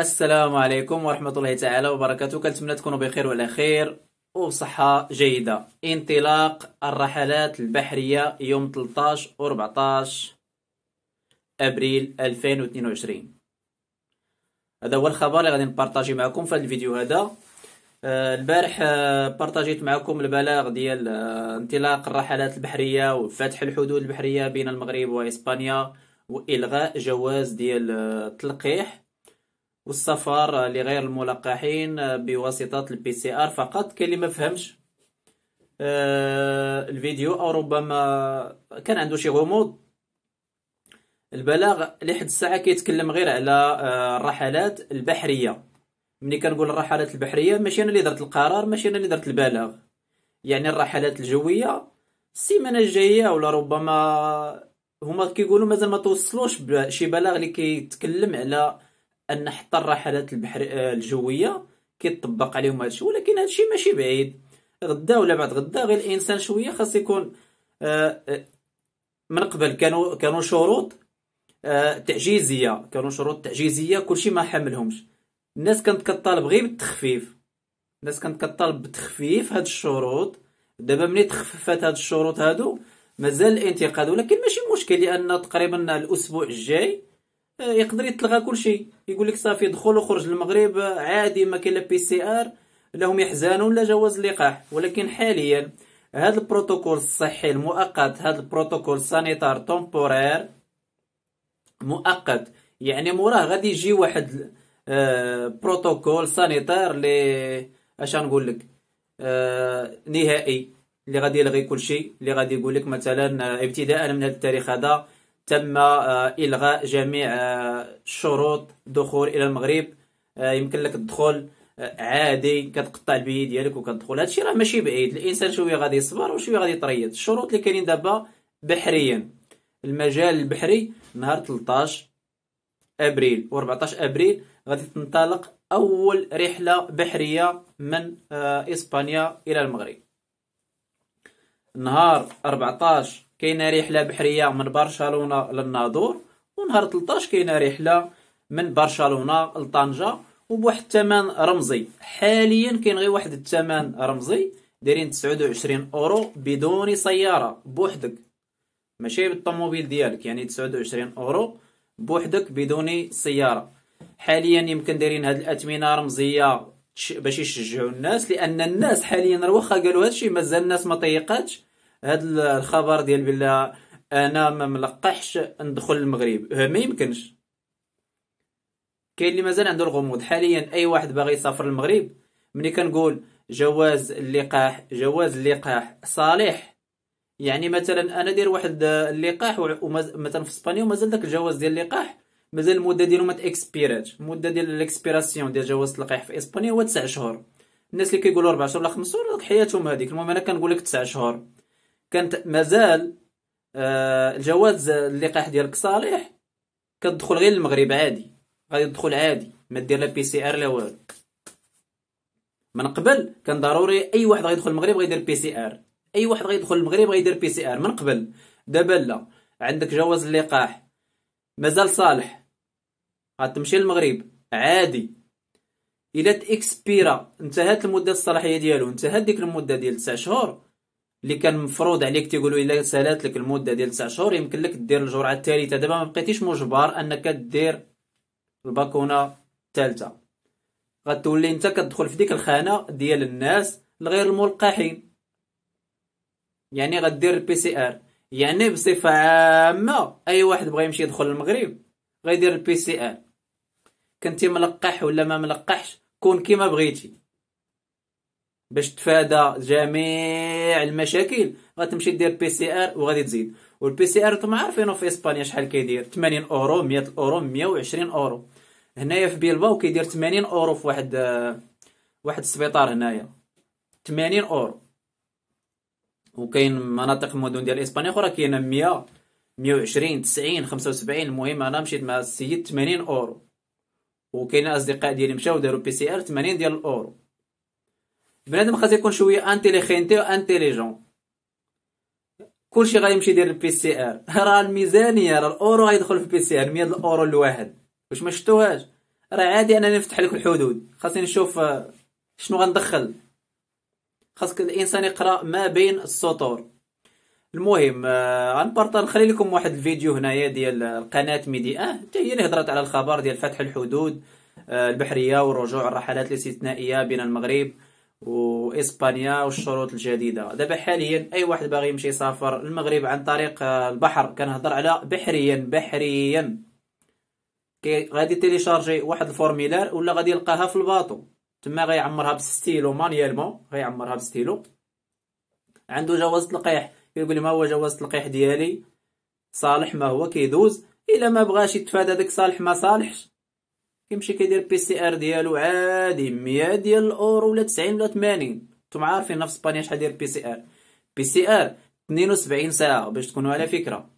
السلام عليكم ورحمة الله تعالى وبركاته كنتمنى تكونوا بخير وعلى خير وبصحة جيدة انطلاق الرحلات البحرية يوم 13 و 14 أبريل 2022 هذا هو الخبر اللي غادي نبارطاجي معكم في هذا الفيديو هذا آه، البارح آه، بارطاجيت معكم البلاغ ديال آه، انطلاق الرحلات البحرية وفتح الحدود البحرية بين المغرب وإسبانيا وإلغاء جواز ديال التلقيح والسفر لغير الملقحين بواسطة البي سي ار فقط كاين اللي ما فهمش آه، الفيديو او ربما كان عنده شي غموض البلاغ لحد الساعه كيتكلم غير على آه، الرحلات البحريه ملي كنقول الرحلات البحريه ماشي انا اللي درت القرار ماشي انا اللي درت البلاغ يعني الرحلات الجويه السيمانه الجايه ولا ربما هما كيقولوا مازال ما توصلوش بشي بلاغ اللي كيتكلم على ان حتى الرحلات البحر آه، الجويه كيطبق عليهم هادشي ولكن هادشي ماشي بعيد غدا ولا بعد غدا غير الانسان شويه خاص يكون آه، آه، من قبل كانوا كانوا شروط تعجيزيه كانوا شروط تعجيزيه كلشي ما حملهمش الناس كانت كطالب غير بالتخفيف الناس كانت كطالب بتخفيف هاد الشروط دابا ملي تخففات هاد الشروط هادو مازال الانتقاد ولكن ماشي مشكل لان تقريبا الاسبوع الجاي يقدر يتلغى كل شيء يقول لك صافي دخل وخرج المغرب عادي ما كاين لا بي سي ار لهم يحزنون لا جواز اللقاح ولكن حاليا هذا البروتوكول الصحي المؤقت هذا البروتوكول سانيتار تومبورير مؤقت يعني موراه غادي يجي واحد آه بروتوكول سانيتار لي اش نقول لك آه نهائي اللي غادي يلغي كل شيء اللي غادي يقول لك مثلا ابتداء من هذا التاريخ هذا تم آه، الغاء جميع آه، شروط دخول الى المغرب آه، يمكن لك الدخول عادي كتقطع البي ديالك وكتدخل هادشي راه ماشي بعيد الانسان شويه غادي يصبر وشويه غادي يطريد الشروط اللي كاينين دابا بحريا المجال البحري نهار 13 ابريل و14 ابريل غادي تنطلق اول رحله بحريه من اسبانيا الى المغرب نهار 14 كاينه رحله بحريه من برشلونه للناظور ونهار 13 كاينه رحله من برشلونه لطنجه وبواحد الثمن رمزي حاليا كاين غير واحد الثمن رمزي دايرين 29 اورو بدون سياره بوحدك ماشي بالطوموبيل ديالك يعني 29 اورو بوحدك بدون سياره حاليا يمكن دايرين هاد الاثمنه رمزيه باش يشجعوا الناس لان الناس حاليا واخا قالوا هادشي مازال الناس ما طيقاتش هاد الخبر ديال بلا انا ما ملقحش ندخل المغرب أه، ما يمكنش كاين اللي مازال عنده الغموض حاليا اي واحد باغي يسافر المغرب ملي كنقول جواز اللقاح جواز اللقاح صالح يعني مثلا انا داير واحد اللقاح مثلا في اسبانيا ومازال داك الجواز ديال اللقاح مازال المده ديالو ما اكسبيرات المده ديال الاكسبيراسيون ديال جواز اللقاح في اسبانيا هو 9 شهور الناس اللي كيقولوا 4 شهور ولا 5 شهور حياتهم هذيك المهم انا كنقول لك 9 شهور كانت مازال آه، الجواز اللقاح ديالك صالح كتدخل غير المغرب عادي غادي تدخل عادي ما دير لا بي سي ار لا والو من قبل كان ضروري اي واحد غيدخل المغرب غيدير بي سي ار اي واحد غيدخل المغرب غيدير بي سي ار من قبل دابا لا عندك جواز اللقاح مازال صالح غتمشي للمغرب عادي الا تاكسبيرا انتهت المده الصلاحيه ديالو انتهت ديك المده ديال 9 شهور اللي كان مفروض عليك تيقولوا الا سالات لك المده ديال 9 شهور يمكن لك دير الجرعه الثالثه دابا ما بقيتيش مجبر انك دير الباكونه الثالثه غتولي انت كتدخل في ديك الخانه ديال الناس الغير الملقحين يعني غدير البي سي ار يعني بصفه عامه اي واحد بغى يمشي يدخل المغرب غيدير البي سي ار كنتي ملقح ولا ما ملقحش كون كيما بغيتي باش تفادى جميع المشاكل غتمشي دير بي سي ار وغادي تزيد والبي سي ار نتوما عارفينو في اسبانيا شحال كيدير 80 اورو 100 اورو 120 اورو هنايا في بيلباو كيدير 80 اورو في واحد واحد السبيطار هنايا 80 اورو وكاين مناطق مدن ديال اسبانيا اخرى كاينه 100 120 90 75 المهم انا مشيت مع السيد 80 اورو وكاين اصدقاء ديالي مشاو داروا بي سي ار 80 ديال الاورو بنادم خاص يكون شويه انتيليجنتي وانتيليجون كلشي غيمشي يدير البي سي ار راه الميزانيه راه الاورو غيدخل في البي سي ار 100 الاورو لواحد واش ما شفتوهاش راه عادي انني نفتح لك الحدود خاصني نشوف آه، شنو غندخل خاصك الانسان يقرا ما بين السطور المهم آه، غنبارطا نخلي لكم واحد الفيديو هنايا ديال القناه ميدي اه حتى هي اللي هضرات على الخبر ديال فتح الحدود آه، البحريه ورجوع الرحلات الاستثنائيه بين المغرب واسبانيا والشروط الجديده دابا حاليا اي واحد باغي يمشي يسافر المغرب عن طريق آه، البحر كنهضر على بحريا بحريا كي غادي تيليشارجي واحد الفورميلار ولا غادي يلقاها في الباطو تما غيعمرها بستيلو مانيالمون غيعمرها بستيلو عنده جواز تلقيح كيقول ما هو جواز التلقيح ديالي صالح ما هو كيدوز الا ما بغاش يتفادى داك صالح ما صالحش كيمشي كيدير بي سي ار ديالو عادي 100 ديال الاورو ولا 90 ولا 80 نتوما عارفين نفس اسبانيا شحال داير بي سي ار بي سي ار 72 ساعه باش تكونوا على فكره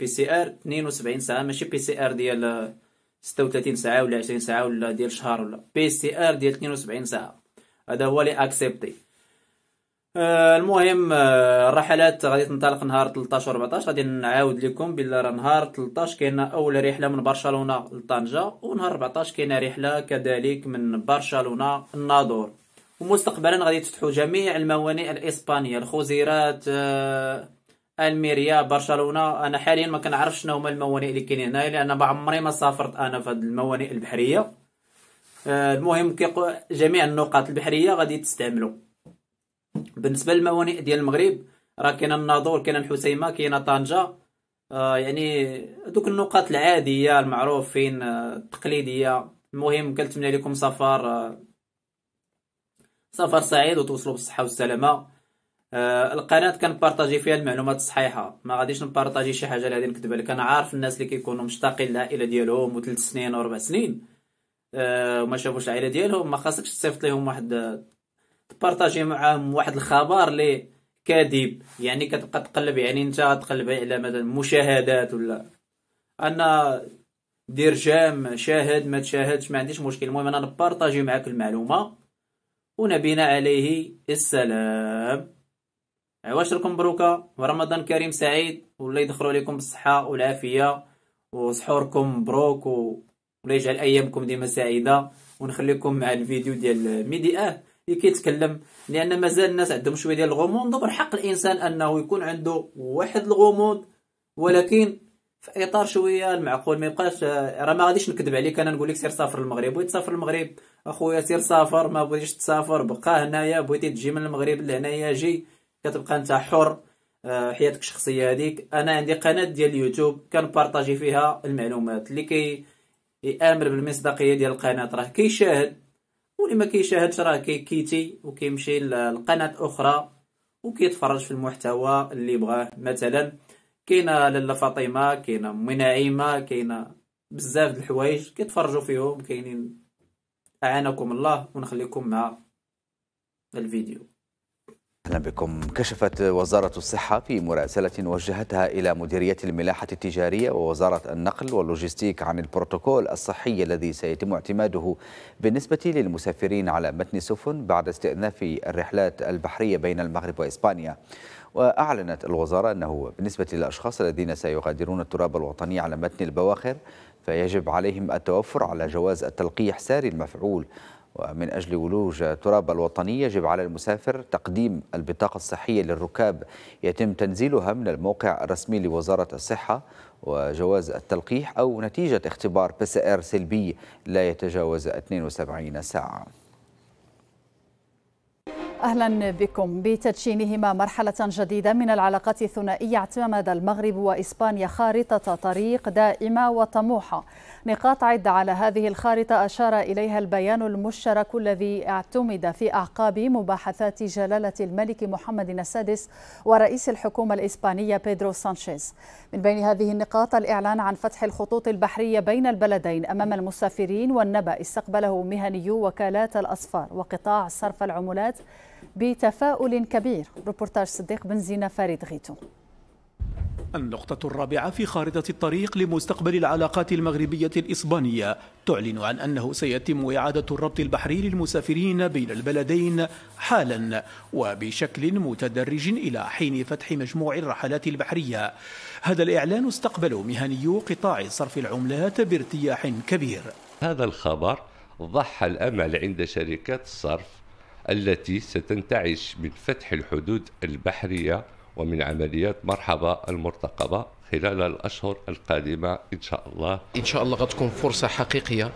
بي سي ار 72 ساعه ماشي بي سي ار ديال 36 ساعه ولا 20 ساعه ولا ديال شهر ولا بي سي ار ديال 72 ساعه هذا هو لي اكسبتي آه، المهم آه، الرحلات غادي تنطلق نهار 13 و 14 غادي نعاود لكم بلي راه نهار 13 كاينه اول رحله من برشلونه لطنجه ونهار 14 كاينه رحله كذلك من برشلونه الناظور ومستقبلا غادي تفتحوا جميع الموانئ الاسبانيه الخزيرات آه، الميريا برشلونه انا حاليا ما كنعرفش شنو هما الموانئ اللي كاينين هنايا لان ما عمري ما سافرت انا في هذه الموانئ البحريه المهم جميع النقاط البحريه غادي تستعملوا بالنسبه للموانئ ديال المغرب راه كاين الناظور كاين الحسيمه كاين طنجه آه يعني دوك النقاط العاديه المعروفين آه التقليديه المهم كنتمنى لكم سفر آه سفر سعيد وتوصلوا بالصحه والسلامه آه القناه كنبارطاجي فيها المعلومات الصحيحه ما غاديش نبارطاجي شي حاجه اللي غادي نكذب عليك انا عارف الناس اللي كيكونوا مشتاقين للعائله ديالهم وثلاث سنين واربع سنين آه وما شافوش العائله ديالهم ما خاصكش تصيفط لهم واحد آه، تبارطاجي معاهم واحد الخبر لي كاذب يعني كتبقى تقلب يعني انت غتقلب على مثلا مشاهدات ولا انا دير جام شاهد ما تشاهدش ما عنديش مشكل المهم انا نبارطاجي معاك المعلومه ونبينا عليه السلام عواشركم بروكه ورمضان كريم سعيد والله يدخلوا عليكم بالصحه والعافيه وسحوركم مبروك و... ولا يجعل ايامكم ديما سعيده ونخليكم مع الفيديو ديال ميدي اه كيتكلم لان مازال الناس عندهم شويه ديال الغموض ومن حق الانسان انه يكون عنده واحد الغموض ولكن في اطار شويه المعقول ما يبقاش راه ما غاديش نكذب عليك انا نقول لك سير سافر المغرب بغيت تسافر المغرب اخويا سير سافر ما بغيتيش تسافر بقى هنايا بغيتي تجي من المغرب لهنايا جي كتبقى انت حر آه، حياتك الشخصيه هذيك انا عندي قناه ديال اليوتيوب كنبارطاجي فيها المعلومات اللي كي يامر بالمصداقيه ديال القناه راه كيشاهد واللي ما كيشاهدش راه كيكيتي وكيمشي للقناه اخرى وكيتفرج في المحتوى اللي بغاه مثلا كاينه لاله فاطمه كاينه امي نعيمه كاينه بزاف د الحوايج كيتفرجوا فيهم كاينين اعانكم الله ونخليكم مع الفيديو اهلا بكم كشفت وزاره الصحه في مراسله وجهتها الى مديريه الملاحه التجاريه ووزاره النقل واللوجستيك عن البروتوكول الصحي الذي سيتم اعتماده بالنسبه للمسافرين على متن سفن بعد استئناف الرحلات البحريه بين المغرب واسبانيا واعلنت الوزاره انه بالنسبه للاشخاص الذين سيغادرون التراب الوطني على متن البواخر فيجب عليهم التوفر على جواز التلقيح ساري المفعول ومن أجل ولوج تراب الوطنية يجب على المسافر تقديم البطاقة الصحية للركاب يتم تنزيلها من الموقع الرسمي لوزارة الصحة وجواز التلقيح أو نتيجة اختبار بي سي آر سلبي لا يتجاوز 72 ساعة أهلا بكم بتدشينهما مرحلة جديدة من العلاقات الثنائية اعتمد المغرب وإسبانيا خارطة طريق دائمة وطموحة نقاط عدة على هذه الخارطة أشار إليها البيان المشترك الذي اعتمد في أعقاب مباحثات جلالة الملك محمد السادس ورئيس الحكومة الإسبانية بيدرو سانشيز من بين هذه النقاط الإعلان عن فتح الخطوط البحرية بين البلدين أمام المسافرين والنبأ استقبله مهنيو وكالات الأصفار وقطاع صرف العملات بتفاؤل كبير ريبورتاج صديق بن زينة فريد غيتو النقطة الرابعة في خارطة الطريق لمستقبل العلاقات المغربية الإسبانية تعلن عن أنه سيتم إعادة الربط البحري للمسافرين بين البلدين حالا وبشكل متدرج إلى حين فتح مجموع الرحلات البحرية هذا الإعلان استقبله مهنيو قطاع صرف العملات بارتياح كبير هذا الخبر ضحى الأمل عند شركات الصرف التي ستنتعش من فتح الحدود البحرية ومن عمليات مرحبا المرتقبة خلال الأشهر القادمة إن شاء الله إن شاء الله غتكون فرصة حقيقية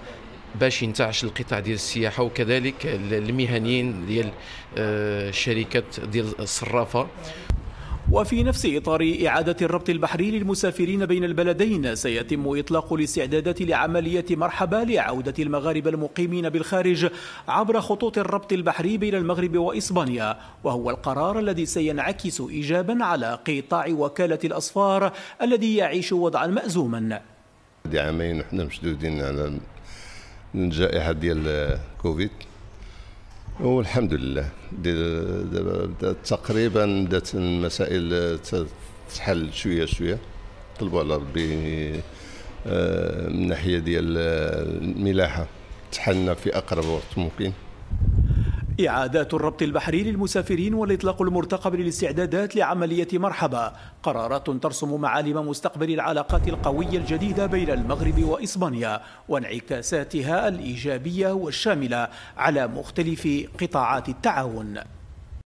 باش ينتعش القطاع ديال السياحه وكذلك المهنيين ديال الشركات آه، ديال الصرافه وفي نفس إطار إعادة الربط البحري للمسافرين بين البلدين سيتم إطلاق الاستعدادات لعملية مرحبا لعودة المغاربة المقيمين بالخارج عبر خطوط الربط البحري بين المغرب وإسبانيا وهو القرار الذي سينعكس إيجابا على قطاع وكالة الأصفار الذي يعيش وضعا مأزوما عامين نحن مشدودين على الجائحة ديال كوفيد والحمد لله تقريبا بدات المسائل تتحل شويه شويه طلبوا على ربي آه، من الناحيه ديال الملاحه تحلنا في اقرب وقت ممكن إعادات الربط البحري للمسافرين والإطلاق المرتقب للاستعدادات لعملية مرحبا قرارات ترسم معالم مستقبل العلاقات القوية الجديدة بين المغرب وإسبانيا وانعكاساتها الإيجابية والشاملة على مختلف قطاعات التعاون